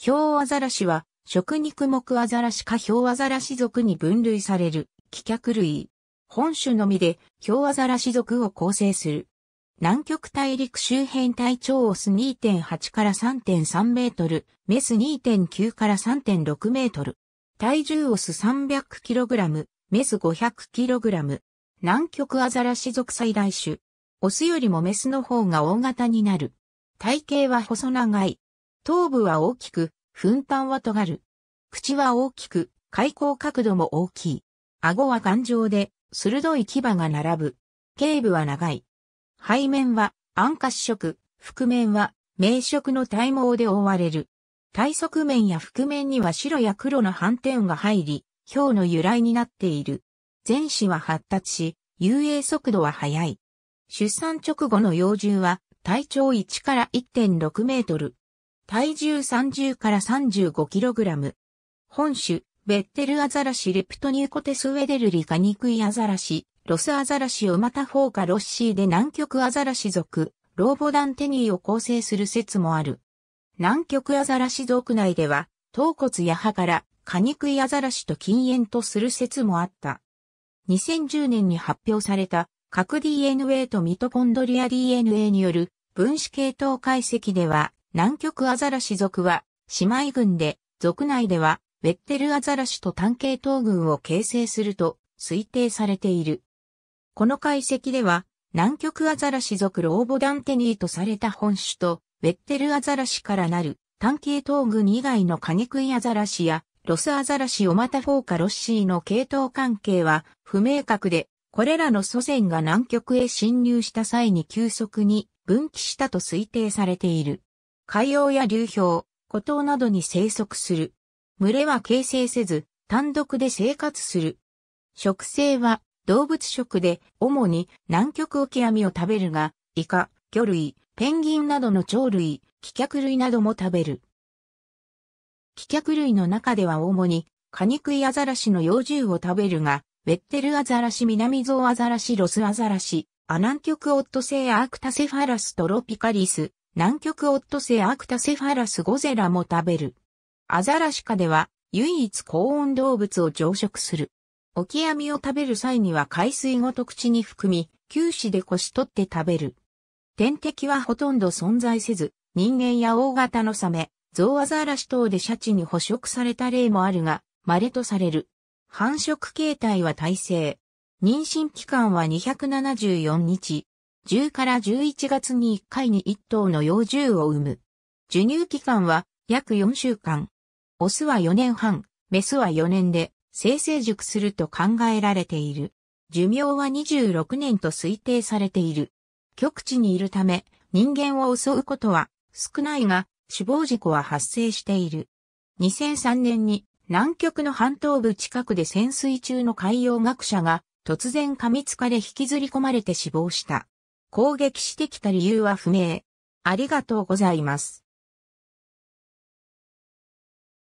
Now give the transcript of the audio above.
ヒョウアザラシは、食肉目アザラシかヒョウアザラシ属に分類される、気脚類。本種のみで、ヒョウアザラシ属を構成する。南極大陸周辺体長オス2.8から3.3メートル、メス2.9から3.6メートル。体重オス3 0 0ラム、メス5 0 0ラム。南極アザラシ属最大種。オスよりもメスの方が大型になる。体型は細長い。頭部は大きく、噴端は尖る。口は大きく、開口角度も大きい。顎は頑丈で、鋭い牙が並ぶ。頸部は長い。背面は暗褐色、腹面は明色の体毛で覆われる。体側面や腹面には白や黒の斑点が入り、表の由来になっている。前肢は発達し、遊泳速度は速い。出産直後の幼獣は体長1から1.6メートル、体重30から35キログラム。本種、ベッテルアザラシレプトニューコテスウェデルリカニクイアザラシ、ロスアザラシをまたフォーカロッシーで南極アザラシ属、ローボダンテニーを構成する説もある。南極アザラシ族内では、頭骨や歯から、カニクイアザラシと禁煙とする説もあった。2010年に発表された、核 DNA とミトコンドリア DNA による分子系統解析では、南極アザラシ族は、姉妹群で、族内では、ウェッテルアザラシと単系統群を形成すると推定されている。この解析では、南極アザラシ族ローボダンテニーとされた本種と、ウェッテルアザラシからなる単系統群以外のカニクイアザラシや、ロスアザラシオマタフォーカロッシーの系統関係は不明確で、これらの祖先が南極へ侵入した際に急速に分岐したと推定されている。海洋や流氷、孤島などに生息する。群れは形成せず、単独で生活する。食性は動物食で、主に南極オキアミを食べるが、イカ、魚類、ペンギンなどの鳥類、気脚類なども食べる。気脚類の中では主に、カニクイアザラシの幼獣を食べるが、ウェッテルアザラシ、南ゾウアザラシ、ロスアザラシ、アナンキョクオットセイアークタセファラストロピカリス、南極オットセイアクタセファラスゴゼラも食べる。アザラシカでは唯一高温動物を常食する。オキアミを食べる際には海水ごと口に含み、臼歯でこし取って食べる。天敵はほとんど存在せず、人間や大型のサメ、ゾウアザラシ等でシャチに捕食された例もあるが、稀とされる。繁殖形態は耐性。妊娠期間は274日、10から11月に1回に1頭の幼獣を産む。授乳期間は約4週間。オスは4年半、メスは4年で生成熟すると考えられている。寿命は26年と推定されている。極地にいるため人間を襲うことは少ないが死亡事故は発生している。2003年に南極の半島部近くで潜水中の海洋学者が突然噛みつかれ引きずり込まれて死亡した。攻撃してきた理由は不明。ありがとうございます。